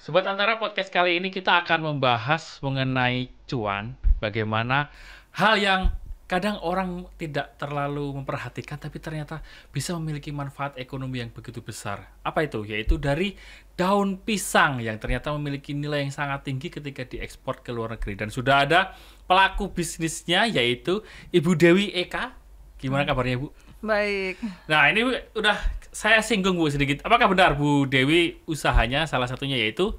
Sobat Antara podcast kali ini kita akan membahas mengenai cuan, bagaimana hal yang kadang orang tidak terlalu memperhatikan tapi ternyata bisa memiliki manfaat ekonomi yang begitu besar. Apa itu? Yaitu dari daun pisang yang ternyata memiliki nilai yang sangat tinggi ketika diekspor ke luar negeri dan sudah ada pelaku bisnisnya yaitu Ibu Dewi Eka. Gimana hmm. kabarnya, Bu? Baik. Nah, ini udah saya singgung Bu sedikit. Apakah benar Bu Dewi usahanya salah satunya yaitu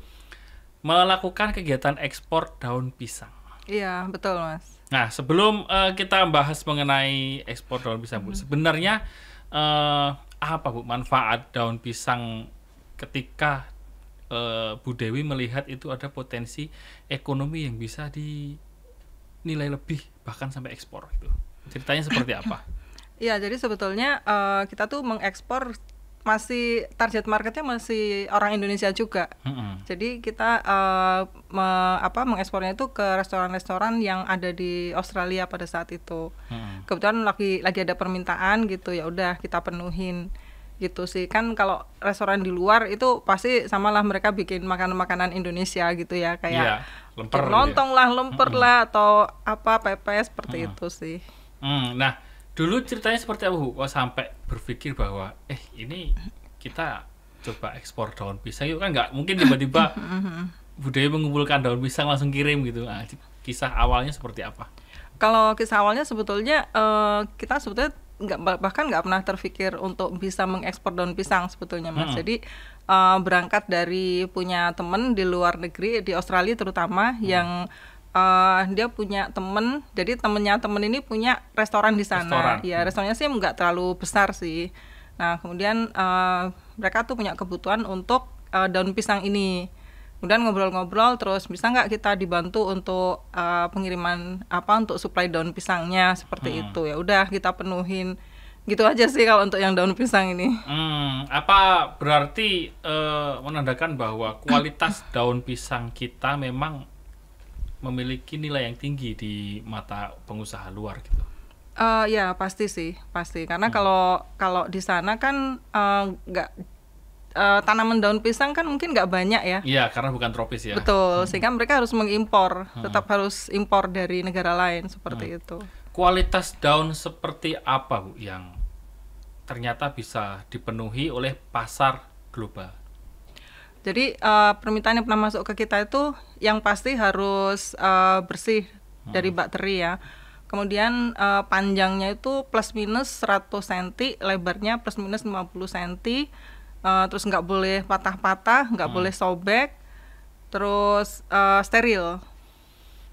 melakukan kegiatan ekspor daun pisang? Iya, betul, Mas. Nah, sebelum uh, kita bahas mengenai ekspor daun pisang, Bu, hmm. sebenarnya uh, apa, Bu, manfaat daun pisang ketika uh, Bu Dewi melihat itu ada potensi ekonomi yang bisa dinilai lebih bahkan sampai ekspor itu Ceritanya seperti apa? Iya, jadi sebetulnya uh, kita tuh mengekspor masih target marketnya masih orang Indonesia juga. Mm -hmm. Jadi kita uh, me, apa mengekspornya itu ke restoran-restoran yang ada di Australia pada saat itu. Mm -hmm. Kebetulan lagi lagi ada permintaan gitu ya udah kita penuhin gitu sih kan kalau restoran di luar itu pasti samalah mereka bikin makanan-makanan Indonesia gitu ya kayak yeah, lemper gitu ya. lontong ya. lah lemper mm -hmm. lah atau apa pepes seperti mm -hmm. itu sih. Mm, nah dulu ceritanya seperti apa bu? Kok sampai berpikir bahwa eh ini kita coba ekspor daun pisang yuk kan nggak mungkin tiba-tiba budaya mengumpulkan daun pisang langsung kirim gitu. Nah, kisah awalnya seperti apa? Kalau kisah awalnya sebetulnya uh, kita sebetulnya nggak bahkan nggak pernah terpikir untuk bisa mengekspor daun pisang sebetulnya mas. Hmm. Jadi uh, berangkat dari punya temen di luar negeri di Australia terutama hmm. yang uh, dia punya temen jadi temennya temen ini punya restoran di sana restoran. ya restorannya sih nggak terlalu besar sih nah kemudian uh, mereka tuh punya kebutuhan untuk uh, daun pisang ini kemudian ngobrol-ngobrol terus bisa nggak kita dibantu untuk uh, pengiriman apa untuk supply daun pisangnya seperti hmm. itu ya udah kita penuhin gitu aja sih kalau untuk yang daun pisang ini. Hmm, apa berarti uh, menandakan bahwa kualitas daun pisang kita memang memiliki nilai yang tinggi di mata pengusaha luar gitu. Uh, ya pasti sih pasti karena hmm. kalau kalau di sana kan eh, nggak uh, uh, tanaman daun pisang kan mungkin nggak banyak ya. Iya, karena bukan tropis ya. Betul, hmm. sehingga mereka harus mengimpor, hmm. tetap harus impor dari negara lain seperti hmm. itu. Kualitas daun seperti apa Bu yang ternyata bisa dipenuhi oleh pasar global? Jadi uh, permintaan yang pernah masuk ke kita itu yang pasti harus uh, bersih hmm. dari bakteri ya. Kemudian uh, panjangnya itu plus minus 100 cm, lebarnya plus minus 50 cm. Uh, terus nggak boleh patah-patah, nggak hmm. boleh sobek. Terus uh, steril.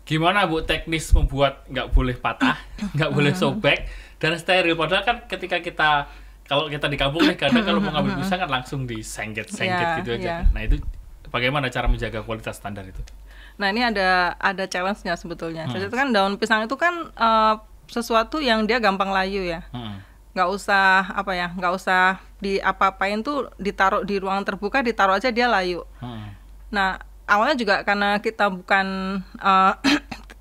Gimana Bu teknis membuat nggak boleh patah, nggak boleh hmm. sobek dan steril? Padahal kan ketika kita kalau kita di kampung nih kadang kalau mau ngambil pisang kan langsung disengket-sengket yeah, gitu aja. Yeah. Nah, itu bagaimana cara menjaga kualitas standar itu? Nah, ini ada ada challenge-nya sebetulnya. Hmm. Jadi kan daun pisang itu kan uh, sesuatu yang dia gampang layu ya. Hmm nggak usah apa ya nggak usah di apa-apain tuh ditaruh di ruang terbuka ditaruh aja dia layu hmm. nah awalnya juga karena kita bukan uh,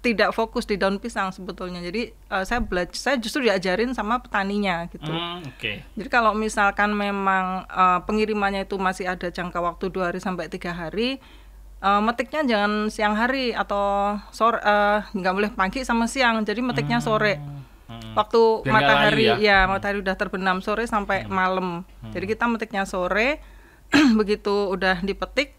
tidak fokus di daun pisang sebetulnya. Jadi uh, saya belajar, saya justru diajarin sama petaninya gitu. Mm, Okay. Jadi kalau misalkan memang uh, pengirimannya itu masih ada jangka waktu dua hari sampai tiga hari, uh, metiknya jangan siang hari atau sore, uh, nggak boleh pagi sama siang. Jadi metiknya hmm, sore. Mm. Waktu matahari ya, ya matahari udah terbenam sore sampai hmm. malam. Hmm. Jadi kita metiknya sore, begitu udah dipetik,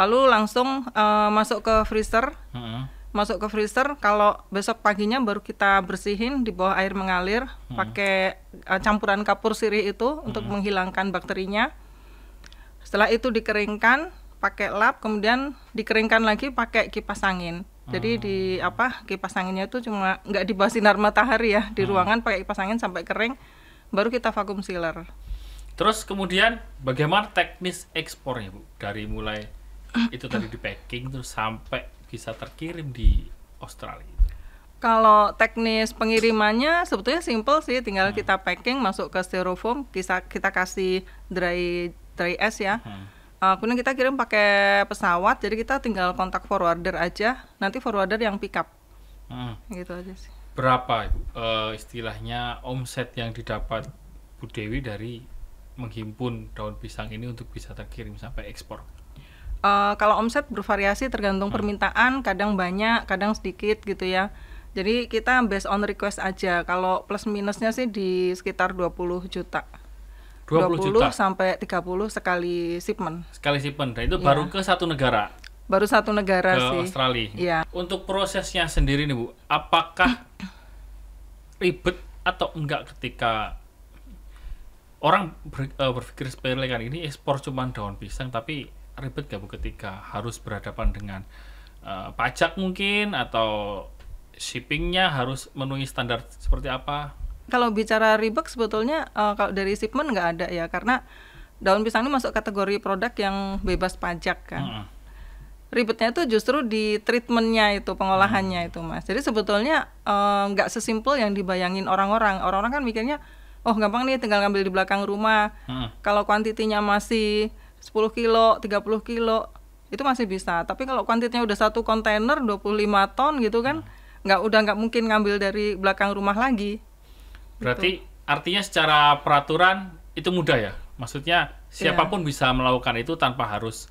lalu langsung uh, masuk ke freezer. Hmm masuk ke freezer kalau besok paginya baru kita bersihin di bawah air mengalir hmm. pakai uh, campuran kapur sirih itu hmm. untuk menghilangkan bakterinya setelah itu dikeringkan pakai lap kemudian dikeringkan lagi pakai kipas angin jadi hmm. di apa kipas anginnya itu cuma nggak di bawah sinar matahari ya di hmm. ruangan pakai kipas angin sampai kering baru kita vakum sealer. Terus kemudian bagaimana teknis ekspornya bu dari mulai itu tadi di packing terus sampai bisa terkirim di Australia? Kalau teknis pengirimannya sebetulnya simple sih, tinggal hmm. kita packing masuk ke styrofoam, kita kita kasih dry dry es ya. Hmm. Uh, kemudian kita kirim pakai pesawat, jadi kita tinggal kontak forwarder aja, nanti forwarder yang pick up. Hmm. Gitu aja sih. Berapa uh, istilahnya omset yang didapat Bu Dewi dari menghimpun daun pisang ini untuk bisa terkirim sampai ekspor? uh, kalau omset bervariasi tergantung hmm. permintaan, kadang banyak, kadang sedikit gitu ya. Jadi kita based on request aja. Kalau plus minusnya sih di sekitar 20 juta. 20, 20 juta sampai 30 sekali shipment. Sekali shipment. Dan nah, itu ya. baru ke satu negara. Baru satu negara ke sih. Australia. Iya. Untuk prosesnya sendiri nih, Bu. Apakah ribet atau enggak ketika orang ber, uh, berpikir sepele kan ini ekspor cuma daun pisang tapi ribet gak bu ketika harus berhadapan dengan uh, pajak mungkin atau shippingnya harus memenuhi standar seperti apa? Kalau bicara ribet sebetulnya uh, kalau dari shipment nggak ada ya karena daun pisang ini masuk kategori produk yang bebas pajak kan. Hmm. Ribetnya itu justru di treatmentnya itu pengolahannya hmm. itu mas. Jadi sebetulnya eh, nggak uh, sesimpel yang dibayangin orang-orang. Orang-orang kan mikirnya oh gampang nih tinggal ngambil di belakang rumah. Hmm. Kalau kuantitinya masih 10 kilo 30 kilo itu masih bisa tapi kalau kuantitinya udah satu kontainer 25 ton gitu kan hmm. nggak udah nggak mungkin ngambil dari belakang rumah lagi berarti gitu. artinya secara peraturan itu mudah ya maksudnya siapapun yeah. bisa melakukan itu tanpa harus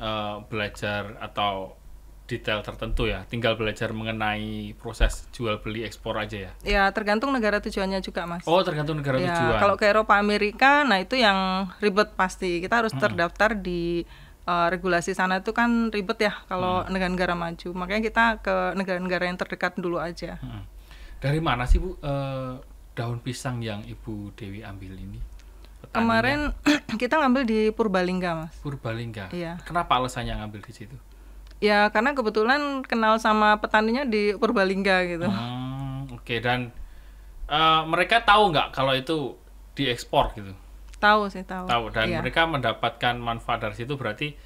uh, belajar atau detail tertentu ya, tinggal belajar mengenai proses jual beli ekspor aja ya. Ya, tergantung negara tujuannya juga, Mas. Oh, tergantung negara ya, tujuan. kalau ke Eropa Amerika, nah itu yang ribet pasti. Kita harus -hmm. terdaftar di uh, regulasi sana itu kan ribet ya kalau negara-negara maju. Makanya kita ke negara-negara yang terdekat dulu aja. Hmm. Dari mana sih, Bu, uh, daun pisang yang Ibu Dewi ambil ini? Kemarin kita ngambil di Purbalingga, Mas. Purbalingga. Iya. Kenapa alasannya ngambil di situ? ya karena kebetulan kenal sama petaninya di Purbalingga gitu. Hmm, Oke okay. dan uh, mereka tahu nggak kalau itu diekspor gitu? Tahu sih tahu. Tahu dan iya. mereka mendapatkan manfaat dari situ berarti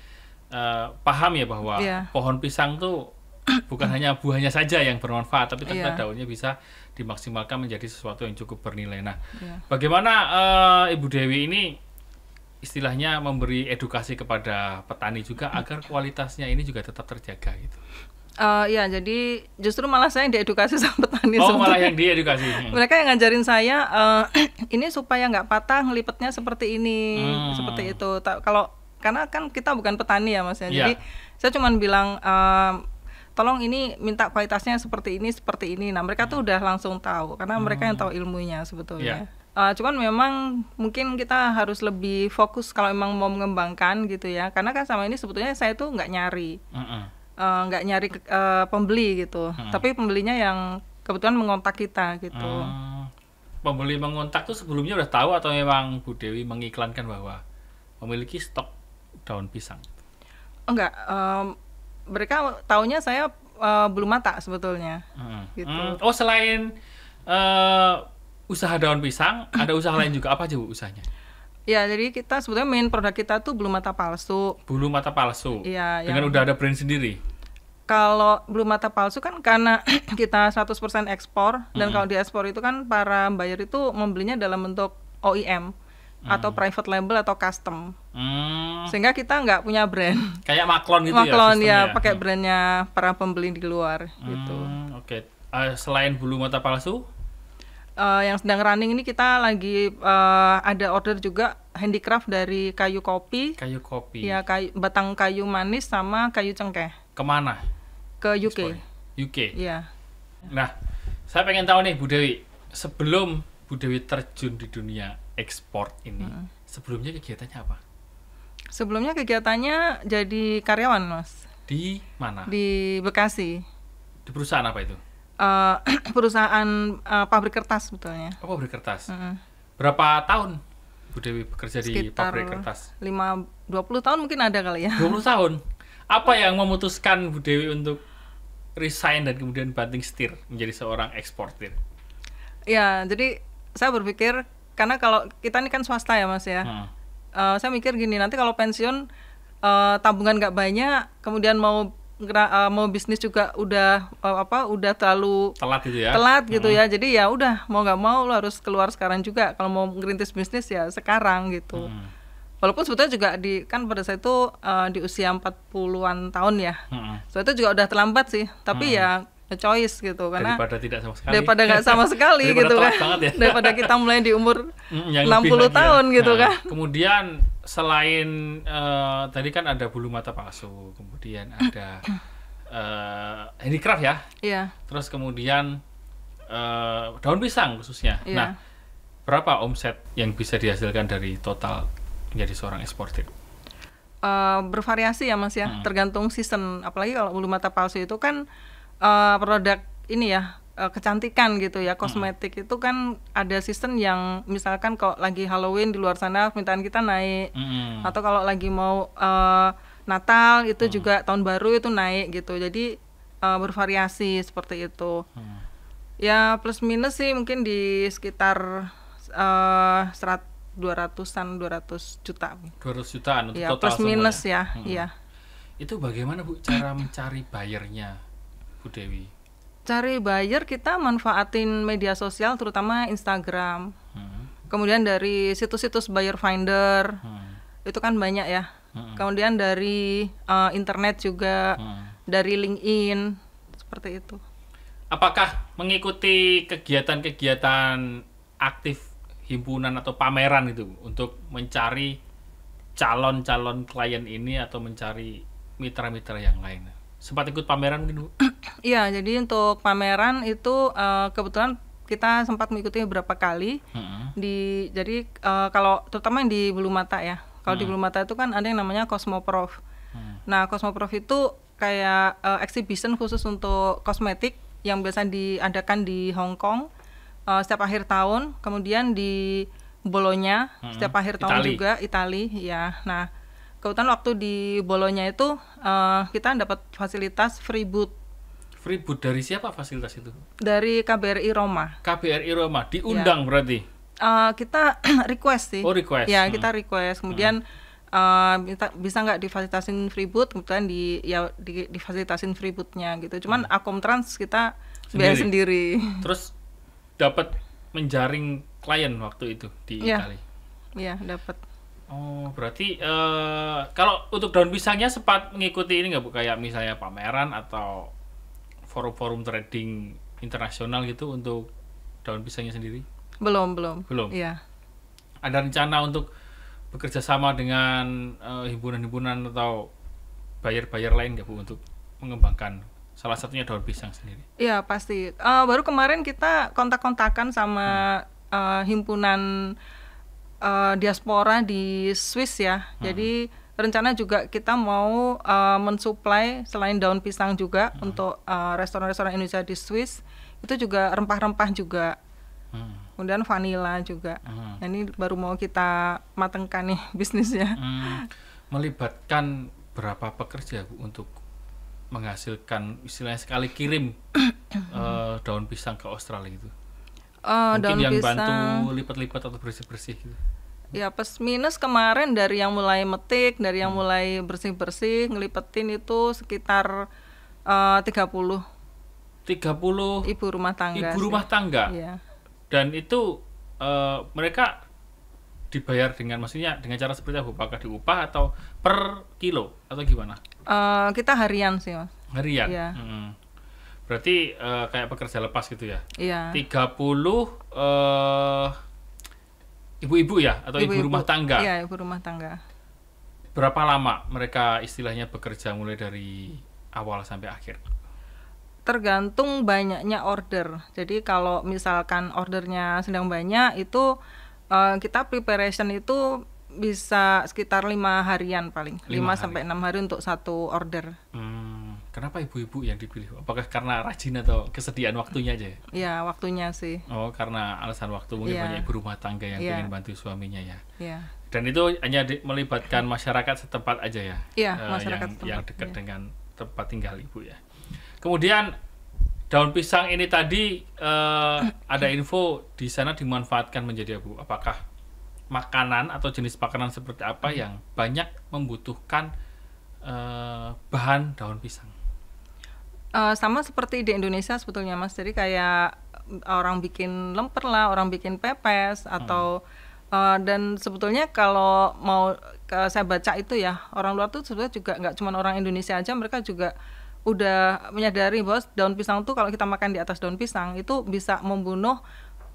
uh, paham ya bahwa iya. pohon pisang tuh bukan hanya buahnya saja yang bermanfaat tapi iya. ternyata iya. daunnya bisa dimaksimalkan menjadi sesuatu yang cukup bernilai. Nah, iya. bagaimana uh, Ibu Dewi ini? istilahnya memberi edukasi kepada petani juga agar kualitasnya ini juga tetap terjaga gitu. Uh, ya jadi justru malah saya yang diedukasi sama petani. Oh sebetulnya. malah yang diedukasi. Hmm. Mereka yang ngajarin saya uh, ini supaya nggak patah ngelipetnya seperti ini hmm. seperti itu. kalau karena kan kita bukan petani ya mas ya. Jadi iya. saya cuma bilang uh, tolong ini minta kualitasnya seperti ini seperti ini. Nah mereka tuh hmm. udah langsung tahu karena hmm. mereka yang hmm. tahu ilmunya sebetulnya. Yeah. Uh, cuman memang mungkin kita harus lebih fokus kalau memang mau mengembangkan gitu ya karena kan sama ini sebetulnya saya tuh nggak nyari eh, nggak uh, nyari uh, pembeli gitu uh-uh. tapi pembelinya yang kebetulan mengontak kita gitu hmm. pembeli mengontak tuh sebelumnya udah tahu atau memang Bu Dewi mengiklankan bahwa memiliki stok daun pisang enggak um, mereka tahunya saya uh, belum mata sebetulnya hmm. gitu hmm. oh selain uh, usaha daun pisang, ada usaha lain juga apa aja Bu usahanya? Ya, jadi kita sebetulnya main produk kita tuh bulu mata palsu. Bulu mata palsu. Iya, dengan yang... udah ada brand sendiri. Kalau bulu mata palsu kan karena kita 100% ekspor -hmm. dan kalau diekspor itu kan para buyer itu membelinya dalam bentuk OEM hmm. atau private label atau custom hmm. sehingga kita nggak punya brand kayak maklon gitu ya, maklon ya, ya pakai hmm. brandnya para pembeli di luar gitu. hmm. gitu oke okay. uh, eh, selain bulu mata palsu uh, yang sedang running ini kita lagi uh, ada order juga handicraft dari kayu kopi. Kayu kopi. Ya, kayu, batang kayu manis sama kayu cengkeh. Kemana? Ke UK. Sorry. UK. Iya. Nah, saya pengen tahu nih Bu Dewi, sebelum Bu Dewi terjun di dunia ekspor ini, hmm. sebelumnya kegiatannya apa? Sebelumnya kegiatannya jadi karyawan, Mas. Di mana? Di Bekasi. Di perusahaan apa itu? uh, perusahaan uh, pabrik kertas betulnya. Oh, pabrik kertas. Mm -hmm. Berapa tahun Bu Dewi bekerja Sekitar di pabrik kertas? Lima. Dua puluh tahun mungkin ada kali ya. Dua puluh tahun. Apa yang memutuskan Bu Dewi untuk resign dan kemudian banting setir menjadi seorang eksportir? Ya, jadi saya berpikir karena kalau kita ini kan swasta ya Mas ya. Hmm. Uh, saya mikir gini, nanti kalau pensiun uh, tabungan nggak banyak, kemudian mau uh, mau bisnis juga udah uh, apa udah terlalu telat gitu ya telat gitu ya. hmm. ya jadi ya udah mau nggak mau lo harus keluar sekarang juga kalau mau ngerintis bisnis ya sekarang gitu hmm. walaupun sebetulnya juga di kan pada saat itu uh, di usia 40-an tahun ya hmm. so itu juga udah terlambat sih tapi hmm. Ya, ya choice gitu karena daripada tidak sama sekali daripada nggak sama sekali gitu kan ya. daripada kita mulai di umur hmm, enam 60 ya. tahun ya. gitu nah, kan kemudian selain uh, tadi kan ada bulu mata palsu, kemudian ada uh, handicraft ya. Iya. Terus kemudian uh, daun pisang khususnya. Iya. Nah, berapa omset yang bisa dihasilkan dari total menjadi seorang eksportir? Uh, bervariasi ya mas ya, hmm. tergantung season. Apalagi kalau bulu mata palsu itu kan uh, produk ini ya Eh, kecantikan gitu ya hmm. kosmetik hmm. itu kan ada sistem yang misalkan kalau lagi Halloween di luar sana permintaan kita naik hmm. atau kalau lagi mau uh, Natal itu hmm. juga tahun baru itu naik gitu jadi uh, bervariasi seperti itu hmm. ya plus minus sih mungkin di sekitar uh, dua ratusan dua ratus juta dua ratus jutaan untuk ya, total plus minus ya? ya hmm. ya. itu bagaimana Bu cara mencari bayarnya Bu Dewi cari buyer kita manfaatin media sosial terutama Instagram hmm. kemudian dari situs-situs buyer finder hmm. itu kan banyak ya hmm. kemudian dari uh, internet juga hmm. dari LinkedIn seperti itu apakah mengikuti kegiatan-kegiatan aktif himpunan atau pameran itu untuk mencari calon-calon klien ini atau mencari mitra-mitra yang lain sempat ikut pameran gitu iya jadi untuk pameran itu uh, kebetulan kita sempat mengikuti beberapa kali mm -hmm. di jadi uh, kalau terutama yang di bulu mata ya kalau mm -hmm. di Belumata itu kan ada yang namanya Cosmoprof mm. nah Cosmoprof itu kayak uh, exhibition khusus untuk kosmetik yang biasa diadakan di Hong Kong uh, setiap akhir tahun kemudian di Bolonya mm -hmm. setiap akhir Itali. tahun juga Italia ya nah kebetulan waktu di Bolonya itu uh, kita dapat fasilitas free boot. Free boot dari siapa fasilitas itu? Dari KBRI Roma. KBRI Roma diundang ya. berarti? Uh, kita request sih. Oh request. Ya hmm. kita request. Hmm. Kemudian hmm. uh, bisa nggak difasilitasin free boot? Kemudian di ya di, difasilitasin free bootnya gitu. Cuman hmm. Akomtrans kita sendiri. sendiri. Terus dapat menjaring klien waktu itu di ya. Italia. Iya dapat Oh, berarti uh, kalau untuk daun pisangnya sempat mengikuti ini nggak Bu kayak misalnya pameran atau forum-forum trading internasional gitu untuk daun pisangnya sendiri? Belum, belum. Belum. Iya. Ada rencana untuk bekerja sama dengan himpunan eh, himpunan-himpunan atau bayar-bayar lain nggak Bu untuk mengembangkan salah satunya daun pisang sendiri? Iya, pasti. Uh, baru kemarin kita kontak-kontakan sama hmm. uh, himpunan uh, diaspora di Swiss ya. Hmm. Jadi rencana juga kita mau uh, mensuplai selain daun pisang juga hmm. untuk eh, restoran-restoran uh, Indonesia di Swiss itu juga rempah-rempah juga. Hmm. Kemudian vanila juga. Hmm. Nah, ini baru mau kita matengkan nih bisnisnya. Hmm. Melibatkan berapa pekerja Bu untuk menghasilkan istilahnya sekali kirim uh, daun pisang ke Australia itu? uh, mungkin daun yang pisang. bantu lipat-lipat atau bersih-bersih gitu. Ya pas minus kemarin dari yang mulai metik, dari yang hmm. mulai bersih-bersih, ngelipetin itu sekitar eh, tiga puluh tiga puluh ibu rumah tangga. Ibu sih. rumah tangga. Iya. Dan itu uh, mereka dibayar dengan maksudnya dengan cara seperti apa? Apakah diupah atau per kilo atau gimana? Uh, kita harian sih, Mas. Harian. Iya. Hmm. Berarti uh, kayak pekerja lepas gitu ya? Iya. 30 ibu eh, ibu-ibu ya atau ibu, ibu, ibu rumah tangga? Iya, ibu rumah tangga. Berapa lama mereka istilahnya bekerja mulai dari awal sampai akhir? Tergantung banyaknya order. Jadi kalau misalkan ordernya sedang banyak itu uh, kita preparation itu bisa sekitar lima harian paling, 5 hari. sampai enam hari untuk satu order. Hmm Kenapa ibu-ibu yang dipilih? Apakah karena rajin atau kesediaan waktunya aja? Iya, waktunya sih. Oh, karena alasan waktu mungkin ya. banyak ibu rumah tangga yang ya. ingin bantu suaminya ya. Iya. Dan itu hanya di, melibatkan masyarakat setempat aja ya. Iya, uh, masyarakat yang, setempat. Yang dekat ya. dengan tempat tinggal ibu ya. Kemudian daun pisang ini tadi uh, ada info di sana dimanfaatkan menjadi abu. Apakah makanan atau jenis makanan seperti apa yang banyak membutuhkan uh, bahan daun pisang? Uh, sama seperti di Indonesia sebetulnya Mas. Jadi kayak mm, orang bikin lemper lah, orang bikin pepes atau hmm. uh, dan sebetulnya kalau mau uh, saya baca itu ya orang luar tuh sebetulnya juga nggak cuma orang Indonesia aja, mereka juga udah menyadari bos daun pisang tuh kalau kita makan di atas daun pisang itu bisa membunuh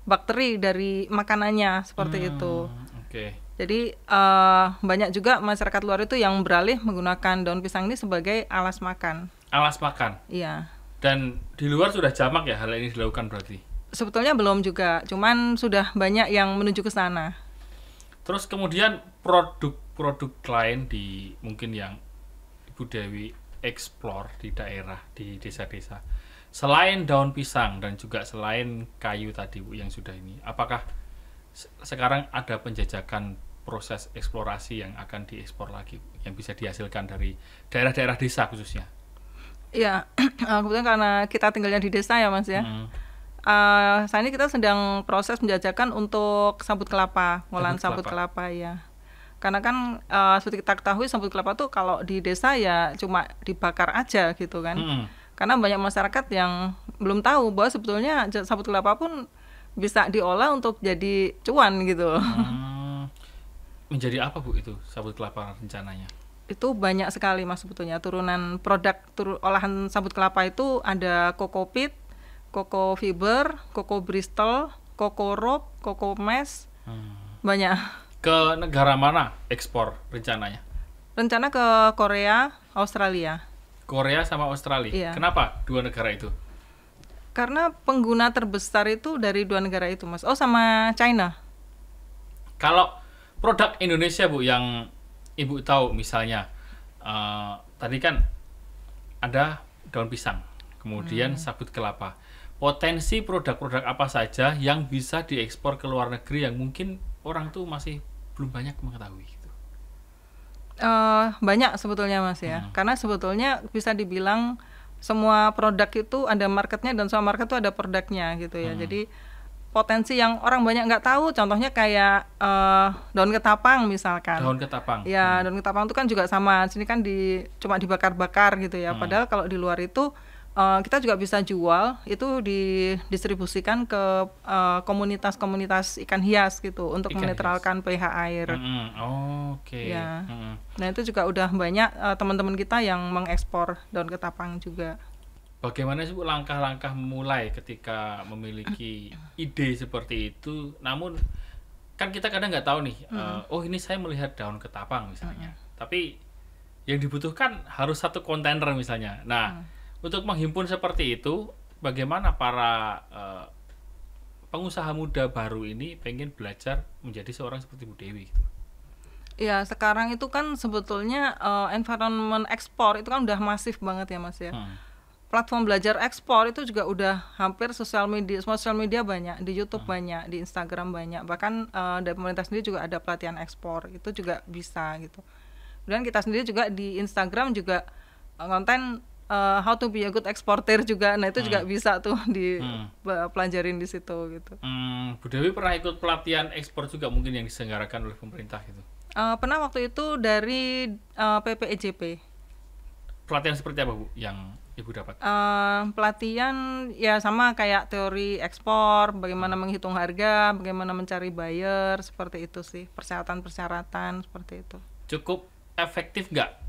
bakteri dari makanannya seperti hmm, itu. Oke. Okay. Jadi uh, banyak juga masyarakat luar itu yang beralih menggunakan daun pisang ini sebagai alas makan alas makan. Iya. Dan di luar sudah jamak ya hal ini dilakukan berarti? Sebetulnya belum juga, cuman sudah banyak yang menuju ke sana. Terus kemudian produk-produk lain di mungkin yang Ibu Dewi explore di daerah, di desa-desa. Selain daun pisang dan juga selain kayu tadi Bu yang sudah ini, apakah sekarang ada penjajakan proses eksplorasi yang akan diekspor lagi yang bisa dihasilkan dari daerah-daerah desa khususnya? Iya, eh, kebetulan karena kita tinggalnya di desa ya mas ya. Hmm. Uh, saat ini kita sedang proses menjajakan untuk sambut kelapa, ngolahan sambut, kelapa. kelapa ya. Karena kan uh, seperti kita ketahui sambut kelapa tuh kalau di desa ya cuma dibakar aja gitu kan. Hmm. Karena banyak masyarakat yang belum tahu bahwa sebetulnya sambut kelapa pun bisa diolah untuk jadi cuan gitu. Hmm. Menjadi apa bu itu sambut kelapa rencananya? itu banyak sekali mas sebetulnya turunan produk tur olahan sabut kelapa itu ada koko pit, koko fiber, koko bristol, koko rob, koko mesh, hmm. banyak. Ke negara mana ekspor rencananya? Rencana ke Korea, Australia. Korea sama Australia. Iya. Kenapa dua negara itu? Karena pengguna terbesar itu dari dua negara itu mas. Oh sama China. Kalau produk Indonesia bu yang ibu tahu misalnya uh, tadi kan ada daun pisang, kemudian hmm. sabut kelapa. Potensi produk-produk apa saja yang bisa diekspor ke luar negeri yang mungkin orang tuh masih belum banyak mengetahui gitu. Uh, banyak sebetulnya Mas ya. Hmm. Karena sebetulnya bisa dibilang semua produk itu ada marketnya dan semua market itu ada produknya gitu ya. Hmm. Jadi potensi yang orang banyak nggak tahu contohnya kayak uh, daun ketapang misalkan daun ketapang ya hmm. daun ketapang itu kan juga sama sini kan di cuma dibakar-bakar gitu ya hmm. padahal kalau di luar itu uh, kita juga bisa jual itu didistribusikan ke eh, komunitas-komunitas uh, ikan hias gitu untuk ikan menetralkan hias. pH air -hmm. oh, oke okay. ya -hmm. nah itu juga udah banyak uh, teman-teman kita yang mengekspor daun ketapang juga bagaimana sih Bu langkah-langkah mulai ketika memiliki ide seperti itu namun kan kita kadang nggak tahu nih mm. uh, oh ini saya melihat daun ketapang misalnya mm. tapi yang dibutuhkan harus satu kontainer misalnya nah mm. untuk menghimpun seperti itu bagaimana para uh, pengusaha muda baru ini pengen belajar menjadi seorang seperti Bu Dewi Iya Ya sekarang itu kan sebetulnya uh, environment ekspor itu kan udah masif banget ya Mas ya. Hmm platform belajar ekspor itu juga udah hampir sosial media sosial media banyak di YouTube hmm. banyak di Instagram banyak bahkan uh, dari pemerintah sendiri juga ada pelatihan ekspor itu juga bisa gitu kemudian kita sendiri juga di Instagram juga konten uh, eh, how to be a good exporter juga nah itu hmm. juga bisa tuh di hmm. pelajarin di situ gitu hmm, Bu Dewi pernah ikut pelatihan ekspor juga mungkin yang diselenggarakan oleh pemerintah itu? uh, pernah waktu itu dari uh, PPEJP e pelatihan seperti apa Bu yang Ibu dapat? Uh, pelatihan ya sama kayak teori ekspor, bagaimana menghitung harga, bagaimana mencari buyer, seperti itu sih. Persyaratan-persyaratan seperti itu. Cukup efektif nggak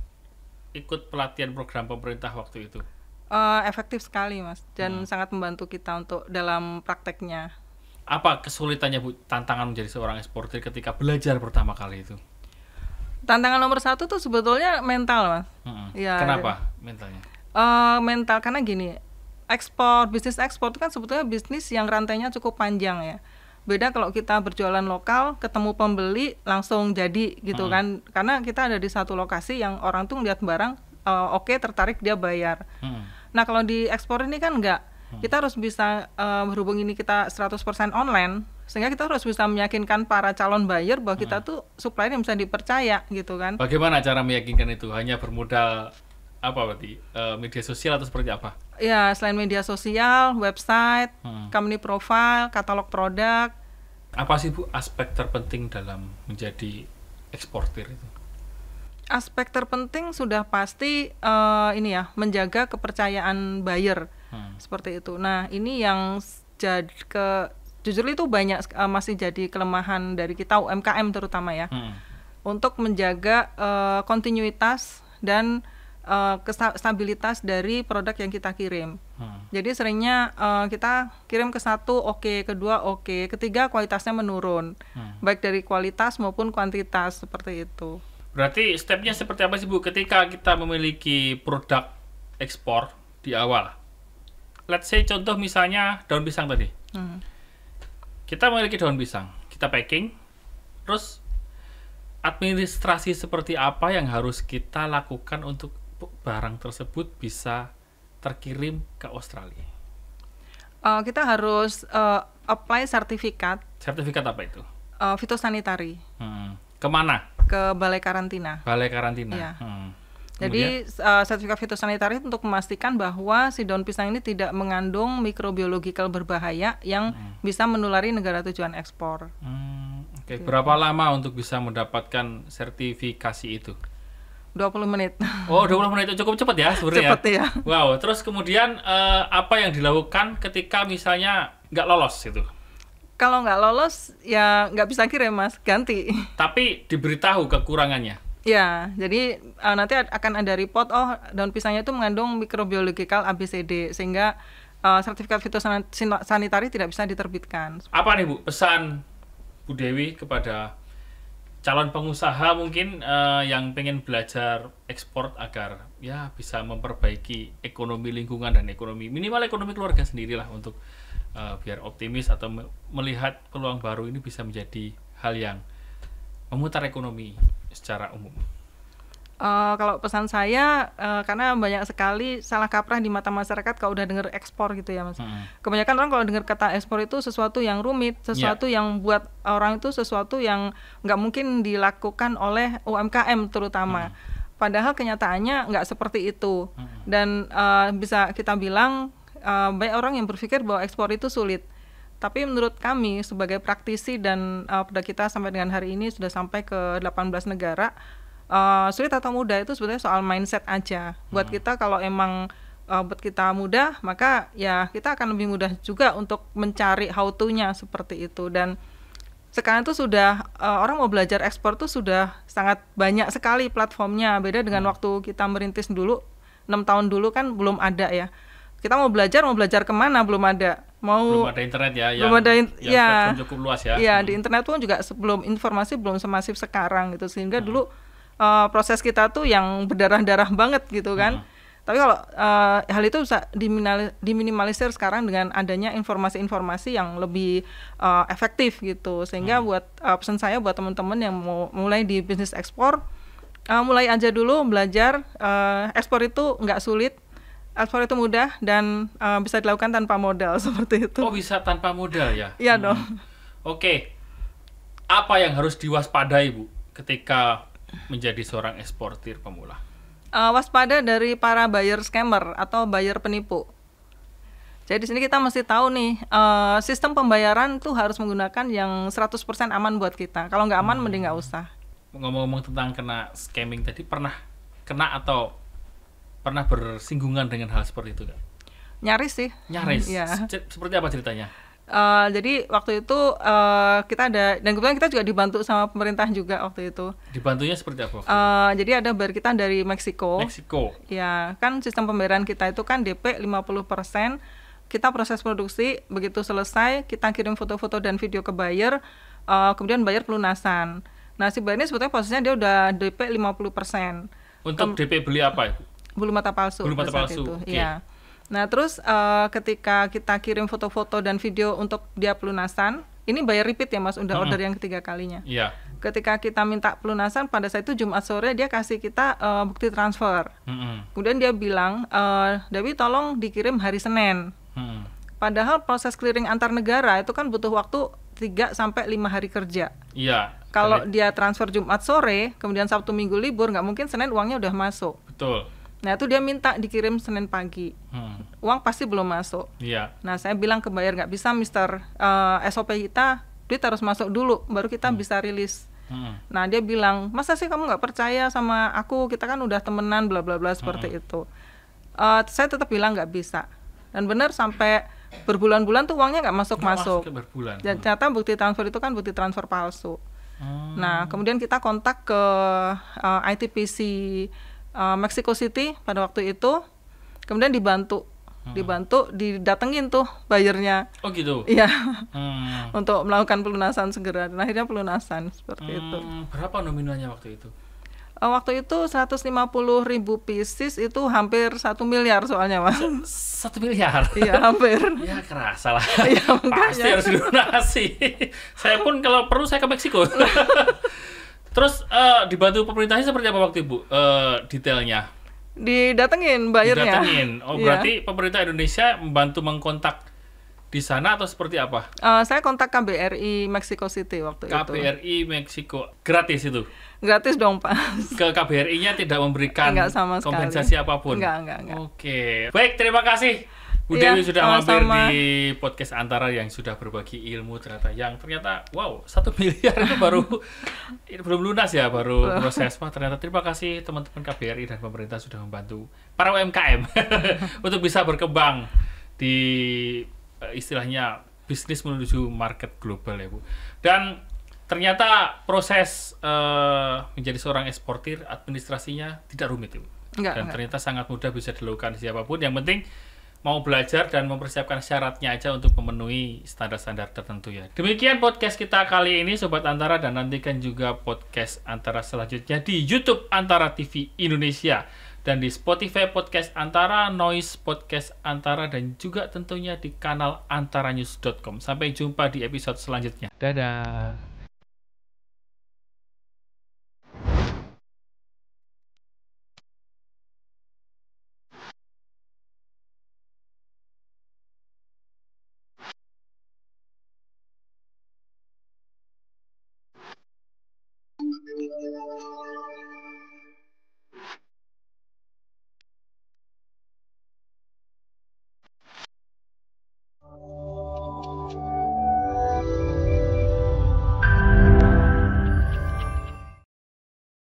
ikut pelatihan program pemerintah waktu itu? Uh, efektif sekali mas, dan hmm. sangat membantu kita untuk dalam prakteknya. Apa kesulitannya bu, tantangan menjadi seorang eksportir ketika belajar pertama kali itu? Tantangan nomor satu tuh sebetulnya mental mas. Hmm. Ya, Kenapa ya. mentalnya? uh, mental karena gini ekspor bisnis ekspor itu kan sebetulnya bisnis yang rantainya cukup panjang ya beda kalau kita berjualan lokal ketemu pembeli langsung jadi gitu hmm. kan karena kita ada di satu lokasi yang orang tuh ngeliat barang uh, oke okay, tertarik dia bayar hmm. nah kalau di ekspor ini kan enggak hmm. kita harus bisa uh, berhubung ini kita 100% online sehingga kita harus bisa meyakinkan para calon buyer bahwa hmm. kita tuh supplier yang bisa dipercaya gitu kan bagaimana cara meyakinkan itu hanya bermodal apa berarti uh, media sosial atau seperti apa? Ya selain media sosial, website, hmm. company profile, katalog produk. Apa sih bu aspek terpenting dalam menjadi eksportir itu? Aspek terpenting sudah pasti uh, ini ya menjaga kepercayaan buyer hmm. seperti itu. Nah ini yang jadi ke jujur itu banyak uh, masih jadi kelemahan dari kita UMKM terutama ya hmm. untuk menjaga uh, kontinuitas dan uh, stabilitas dari produk yang kita kirim. Hmm. Jadi seringnya uh, kita kirim ke satu oke, okay, kedua oke, okay, ketiga kualitasnya menurun, hmm. baik dari kualitas maupun kuantitas seperti itu. Berarti stepnya seperti apa sih Bu ketika kita memiliki produk ekspor di awal? Let's say contoh misalnya daun pisang tadi. Hmm. Kita memiliki daun pisang, kita packing, terus administrasi seperti apa yang harus kita lakukan untuk barang tersebut bisa terkirim ke Australia? Uh, kita harus uh, apply sertifikat. Sertifikat apa itu? Uh, fitosanitari. Hmm. Kemana? Ke balai karantina. Balai karantina. Iya. Hmm. Jadi uh, sertifikat fitosanitari untuk memastikan bahwa si daun pisang ini tidak mengandung mikrobiologikal berbahaya yang hmm. bisa menulari negara tujuan ekspor. Hmm. Oke, okay. Gitu. berapa lama untuk bisa mendapatkan sertifikasi itu? 20 menit. Oh, 20 menit itu cukup cepat ya sebenarnya. Ya? Cepat ya. Wow, terus kemudian uh, apa yang dilakukan ketika misalnya nggak lolos itu? Kalau nggak lolos ya nggak bisa kirim mas, ganti. Tapi diberitahu kekurangannya. Ya, jadi uh, nanti akan ada report oh daun pisangnya itu mengandung mikrobiological ABCD sehingga uh, sertifikat fitosanitari tidak bisa diterbitkan. Apa nih Bu pesan Bu Dewi kepada calon pengusaha mungkin uh, yang pengen belajar ekspor agar ya bisa memperbaiki ekonomi lingkungan dan ekonomi minimal ekonomi keluarga sendirilah untuk uh, biar optimis atau me melihat peluang baru ini bisa menjadi hal yang memutar ekonomi secara umum. Eh, kalau pesan saya uh, karena banyak sekali salah kaprah di mata masyarakat kalau udah dengar ekspor gitu ya mas. Hmm. Kebanyakan orang kalau dengar kata ekspor itu sesuatu yang rumit, ya. sesuatu yeah. yang buat orang itu sesuatu yang nggak mungkin dilakukan oleh UMKM terutama. Hmm. Padahal kenyataannya nggak seperti itu hmm. dan uh, bisa kita bilang uh, banyak orang yang berpikir bahwa ekspor itu sulit. Tapi menurut kami sebagai praktisi dan uh, kita sampai dengan hari ini sudah sampai ke 18 negara Eh, sulit atau mudah itu sebenarnya soal mindset aja. Buat hmm. kita kalau emang uh, buat kita mudah, maka ya kita akan lebih mudah juga untuk mencari how to-nya seperti itu dan sekarang itu sudah uh, orang mau belajar ekspor tuh sudah sangat banyak sekali platformnya beda dengan hmm. waktu kita merintis dulu enam tahun dulu kan belum ada ya kita mau belajar mau belajar kemana belum ada mau belum ada internet ya belum yang, ada in yang ya cukup luas ya ya hmm. di internet pun juga sebelum informasi belum semasif sekarang gitu sehingga hmm. dulu uh, proses kita tuh yang berdarah-darah banget gitu kan. Hmm. Tapi kalau uh, hal itu bisa diminimalisir sekarang dengan adanya informasi-informasi yang lebih uh, efektif gitu. Sehingga hmm. buat uh, pesan saya buat teman-teman yang mau mulai di bisnis ekspor, uh, mulai aja dulu belajar uh, ekspor itu nggak sulit, ekspor itu mudah dan uh, bisa dilakukan tanpa modal seperti itu. Oh bisa tanpa modal ya? Iya hmm. dong. Oke, okay. apa yang harus diwaspadai bu ketika menjadi seorang eksportir pemula? Uh, waspada dari para buyer scammer atau buyer penipu. Jadi di sini kita mesti tahu nih uh, sistem pembayaran tuh harus menggunakan yang 100% aman buat kita. Kalau nggak aman hmm. mending nggak usah. Ngomong-ngomong tentang kena scamming tadi pernah kena atau pernah bersinggungan dengan hal seperti itu nggak? Nyaris sih. Nyaris. Hmm, ya. Seperti apa ceritanya? Uh, jadi waktu itu uh, kita ada dan kebetulan kita juga dibantu sama pemerintah juga waktu itu. Dibantunya seperti apa? Uh, jadi ada bayar kita dari Meksiko. Meksiko. Ya, kan sistem pembayaran kita itu kan DP 50%, kita proses produksi, begitu selesai kita kirim foto-foto dan video ke buyer, uh, kemudian buyer pelunasan. Nah, si buyer ini sebetulnya posisinya dia udah DP 50%. Untuk Kem DP beli apa? Bulu mata palsu. Bulu mata palsu. Itu. Okay. Ya. Nah, terus uh, ketika kita kirim foto-foto dan video untuk dia pelunasan, ini bayar repeat ya Mas, udah -hmm. order yang ketiga kalinya. Iya. Yeah. Ketika kita minta pelunasan pada saat itu Jumat sore dia kasih kita uh, bukti transfer. Mm -hmm. Kemudian dia bilang, e, "Dewi tolong dikirim hari Senin." Mm -hmm. Padahal proses clearing antar negara itu kan butuh waktu 3 sampai 5 hari kerja. Iya. Yeah. Kalau dia transfer Jumat sore, kemudian Sabtu Minggu libur, nggak mungkin Senin uangnya udah masuk. Betul Nah itu dia minta dikirim Senin pagi, hmm. uang pasti belum masuk. Iya. Nah saya bilang ke bayar nggak bisa, Mister uh, eh, SOP kita duit harus masuk dulu, baru kita hmm. bisa rilis. Hmm. Nah dia bilang masa sih kamu nggak percaya sama aku, kita kan udah temenan, bla bla bla seperti hmm. itu. Uh, saya tetap bilang nggak bisa. Dan benar sampai berbulan-bulan tuh uangnya nggak masuk masuk. Ya, Dan ternyata bukti transfer itu kan bukti transfer palsu. Hmm. Nah kemudian kita kontak ke uh, eh, ITPC uh, Mexico City pada waktu itu kemudian dibantu hmm. dibantu didatengin tuh bayarnya oh gitu iya hmm. untuk melakukan pelunasan segera dan akhirnya pelunasan seperti hmm, itu berapa nominalnya waktu itu uh, waktu itu 150 ribu pieces itu hampir satu miliar soalnya mas satu miliar iya hampir ya kerasa lah ya, pasti harus dilunasi saya pun kalau perlu saya ke Meksiko Terus uh, dibantu pemerintahnya seperti apa waktu Ibu uh, eh, detailnya? Didatengin bayarnya. Didatengin. Oh, iya. berarti pemerintah Indonesia membantu mengkontak di sana atau seperti apa? Uh, saya kontak KBRI Mexico City waktu KBRI itu. KBRI Mexico gratis itu? Gratis dong Pak. Ke KBRI-nya tidak memberikan sama kompensasi sekali. apapun. Enggak, enggak, enggak. Oke. Okay. Baik, terima kasih. Udah ya, sudah sama sama. di podcast antara yang sudah berbagi ilmu ternyata yang ternyata wow satu miliar itu baru ini belum lunas ya baru proses mah ternyata terima kasih teman-teman KBRI dan pemerintah sudah membantu para UMKM untuk bisa berkembang di eh, istilahnya bisnis menuju market global ya bu dan ternyata proses uh, menjadi seorang eksportir administrasinya tidak rumit ya enggak, dan enggak. ternyata sangat mudah bisa dilakukan siapapun yang penting mau belajar dan mempersiapkan syaratnya aja untuk memenuhi standar-standar tertentu ya. Demikian podcast kita kali ini Sobat Antara dan nantikan juga podcast Antara selanjutnya di YouTube Antara TV Indonesia dan di Spotify Podcast Antara, Noise Podcast Antara dan juga tentunya di kanal antaranews.com. Sampai jumpa di episode selanjutnya. Dadah.